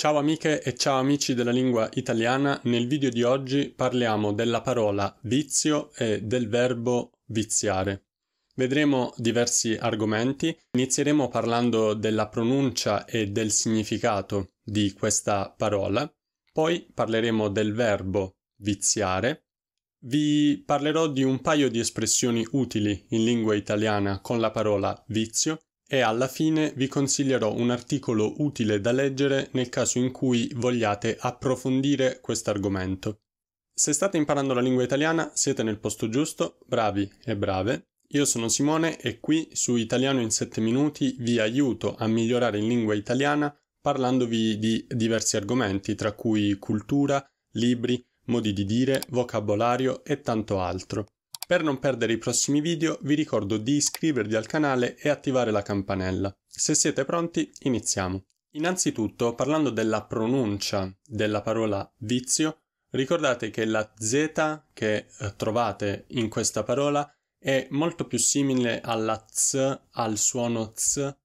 Ciao amiche e ciao amici della lingua italiana, nel video di oggi parliamo della parola vizio e del verbo viziare. Vedremo diversi argomenti, inizieremo parlando della pronuncia e del significato di questa parola, poi parleremo del verbo viziare, vi parlerò di un paio di espressioni utili in lingua italiana con la parola vizio e alla fine vi consiglierò un articolo utile da leggere nel caso in cui vogliate approfondire questo argomento. Se state imparando la lingua italiana siete nel posto giusto, bravi e brave. Io sono Simone e qui su Italiano in 7 minuti vi aiuto a migliorare in lingua italiana parlandovi di diversi argomenti, tra cui cultura, libri, modi di dire, vocabolario e tanto altro. Per non perdere i prossimi video vi ricordo di iscrivervi al canale e attivare la campanella. Se siete pronti, iniziamo. Innanzitutto, parlando della pronuncia della parola vizio, ricordate che la Z che eh, trovate in questa parola è molto più simile alla Z, al suono Z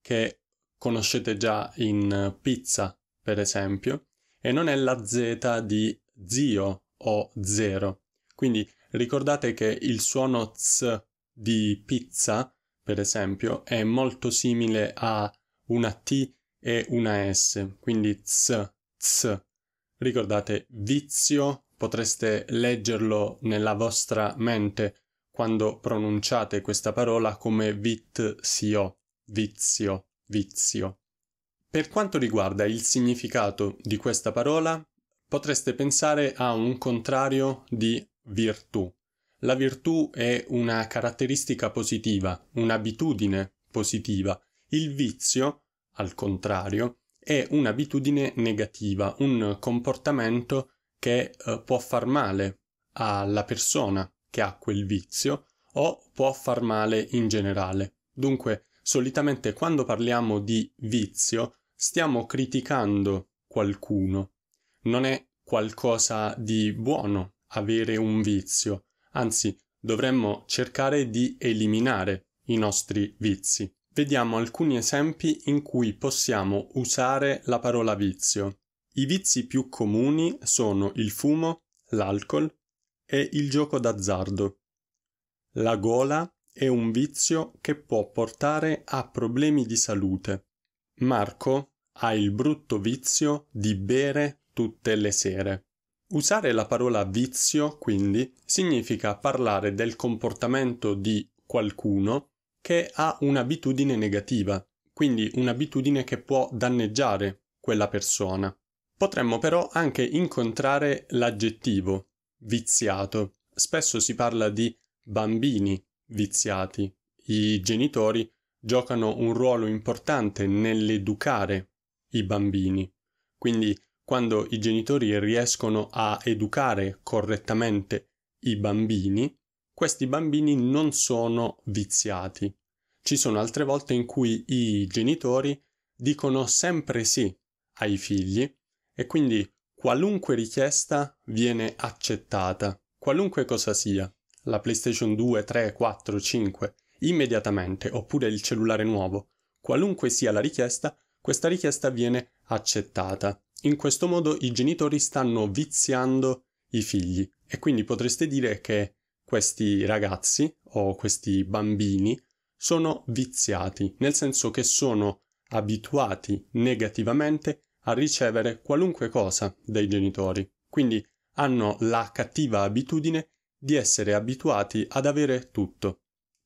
che conoscete già in eh, pizza, per esempio, e non è la Z di zio o zero. Quindi Ricordate che il suono z di pizza, per esempio, è molto simile a una T e una S, quindi z, z. Ricordate, vizio potreste leggerlo nella vostra mente quando pronunciate questa parola come vizio, vizio, vizio. Per quanto riguarda il significato di questa parola, potreste pensare a un contrario di virtù. La virtù è una caratteristica positiva, un'abitudine positiva. Il vizio, al contrario, è un'abitudine negativa, un comportamento che eh, può far male alla persona che ha quel vizio o può far male in generale. Dunque, solitamente quando parliamo di vizio stiamo criticando qualcuno. Non è qualcosa di buono avere un vizio, anzi dovremmo cercare di eliminare i nostri vizi. Vediamo alcuni esempi in cui possiamo usare la parola vizio. I vizi più comuni sono il fumo, l'alcol e il gioco d'azzardo. La gola è un vizio che può portare a problemi di salute. Marco ha il brutto vizio di bere tutte le sere. Usare la parola vizio, quindi, significa parlare del comportamento di qualcuno che ha un'abitudine negativa, quindi un'abitudine che può danneggiare quella persona. Potremmo però anche incontrare l'aggettivo viziato. Spesso si parla di bambini viziati. I genitori giocano un ruolo importante nell'educare i bambini. Quindi quando i genitori riescono a educare correttamente i bambini, questi bambini non sono viziati. Ci sono altre volte in cui i genitori dicono sempre sì ai figli e quindi qualunque richiesta viene accettata, qualunque cosa sia, la PlayStation 2, 3, 4, 5, immediatamente, oppure il cellulare nuovo, qualunque sia la richiesta, questa richiesta viene accettata. In questo modo i genitori stanno viziando i figli e quindi potreste dire che questi ragazzi o questi bambini sono viziati, nel senso che sono abituati negativamente a ricevere qualunque cosa dai genitori. Quindi hanno la cattiva abitudine di essere abituati ad avere tutto.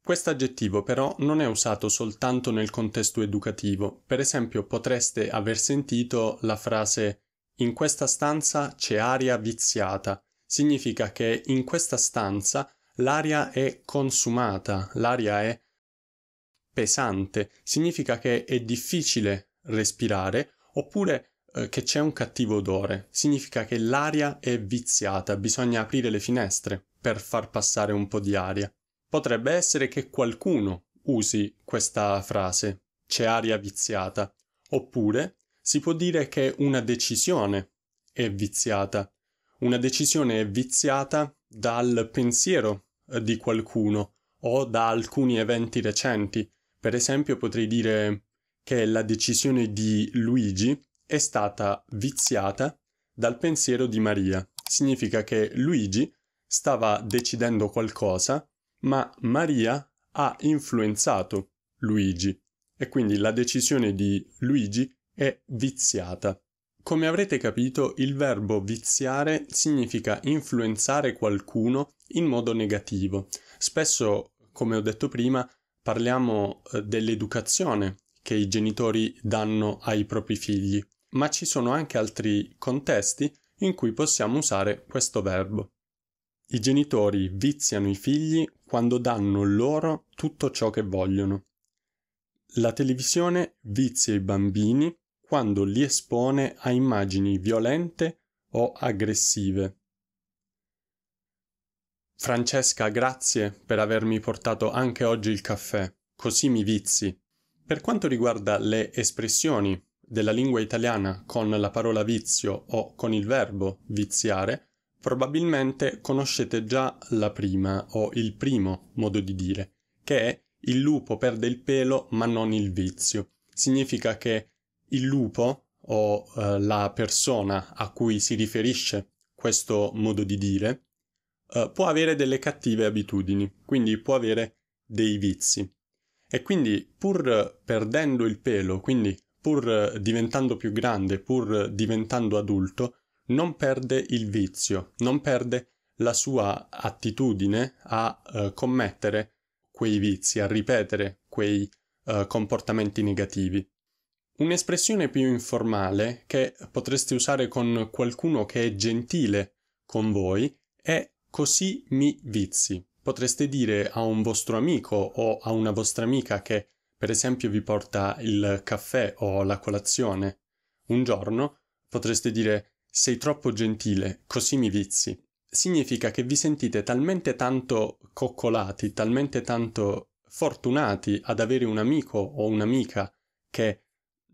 Questo aggettivo però non è usato soltanto nel contesto educativo, per esempio potreste aver sentito la frase in questa stanza c'è aria viziata, significa che in questa stanza l'aria è consumata, l'aria è pesante, significa che è difficile respirare oppure eh, che c'è un cattivo odore, significa che l'aria è viziata, bisogna aprire le finestre per far passare un po' di aria. Potrebbe essere che qualcuno usi questa frase, c'è aria viziata, oppure si può dire che una decisione è viziata. Una decisione è viziata dal pensiero eh, di qualcuno o da alcuni eventi recenti. Per esempio potrei dire che la decisione di Luigi è stata viziata dal pensiero di Maria. Significa che Luigi stava decidendo qualcosa ma Maria ha influenzato Luigi e quindi la decisione di Luigi è viziata. Come avrete capito, il verbo viziare significa influenzare qualcuno in modo negativo. Spesso, come ho detto prima, parliamo eh, dell'educazione che i genitori danno ai propri figli, ma ci sono anche altri contesti in cui possiamo usare questo verbo. I genitori viziano i figli quando danno loro tutto ciò che vogliono. La televisione vizia i bambini quando li espone a immagini violente o aggressive. Francesca, grazie per avermi portato anche oggi il caffè, così mi vizi. Per quanto riguarda le espressioni della lingua italiana con la parola vizio o con il verbo viziare, Probabilmente conoscete già la prima o il primo modo di dire, che è il lupo perde il pelo ma non il vizio. Significa che il lupo o eh, la persona a cui si riferisce questo modo di dire eh, può avere delle cattive abitudini, quindi può avere dei vizi. E quindi pur perdendo il pelo, quindi pur diventando più grande, pur diventando adulto, non perde il vizio, non perde la sua attitudine a eh, commettere quei vizi, a ripetere quei eh, comportamenti negativi. Un'espressione più informale che potreste usare con qualcuno che è gentile con voi è così mi vizi. Potreste dire a un vostro amico o a una vostra amica che, per esempio, vi porta il caffè o la colazione. Un giorno potreste dire sei troppo gentile, così mi vizi, significa che vi sentite talmente tanto coccolati, talmente tanto fortunati ad avere un amico o un'amica che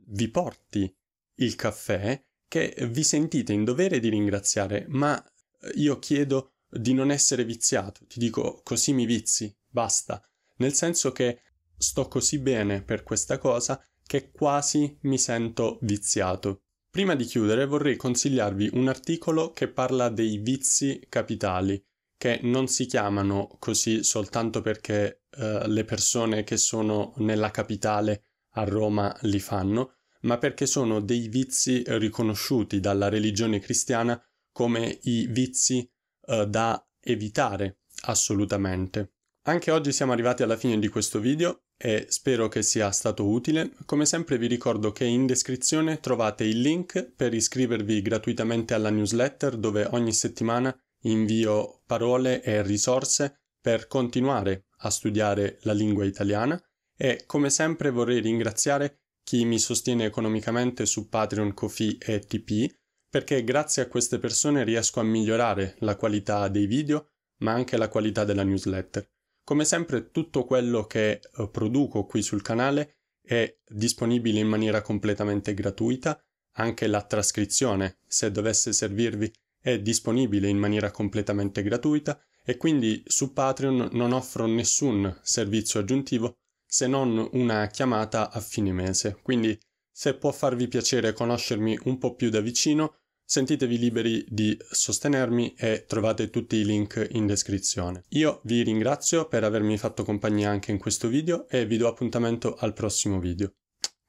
vi porti il caffè che vi sentite in dovere di ringraziare, ma eh, io chiedo di non essere viziato, ti dico così mi vizi, basta, nel senso che sto così bene per questa cosa che quasi mi sento viziato. Prima di chiudere vorrei consigliarvi un articolo che parla dei vizi capitali, che non si chiamano così soltanto perché eh, le persone che sono nella capitale a Roma li fanno, ma perché sono dei vizi riconosciuti dalla religione cristiana come i vizi eh, da evitare assolutamente. Anche oggi siamo arrivati alla fine di questo video, e spero che sia stato utile. Come sempre vi ricordo che in descrizione trovate il link per iscrivervi gratuitamente alla newsletter dove ogni settimana invio parole e risorse per continuare a studiare la lingua italiana e come sempre vorrei ringraziare chi mi sostiene economicamente su Patreon, Kofi e TP, perché grazie a queste persone riesco a migliorare la qualità dei video, ma anche la qualità della newsletter. Come sempre tutto quello che eh, produco qui sul canale è disponibile in maniera completamente gratuita, anche la trascrizione, se dovesse servirvi, è disponibile in maniera completamente gratuita e quindi su Patreon non offro nessun servizio aggiuntivo se non una chiamata a fine mese. Quindi se può farvi piacere conoscermi un po' più da vicino, Sentitevi liberi di sostenermi e trovate tutti i link in descrizione. Io vi ringrazio per avermi fatto compagnia anche in questo video e vi do appuntamento al prossimo video.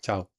Ciao!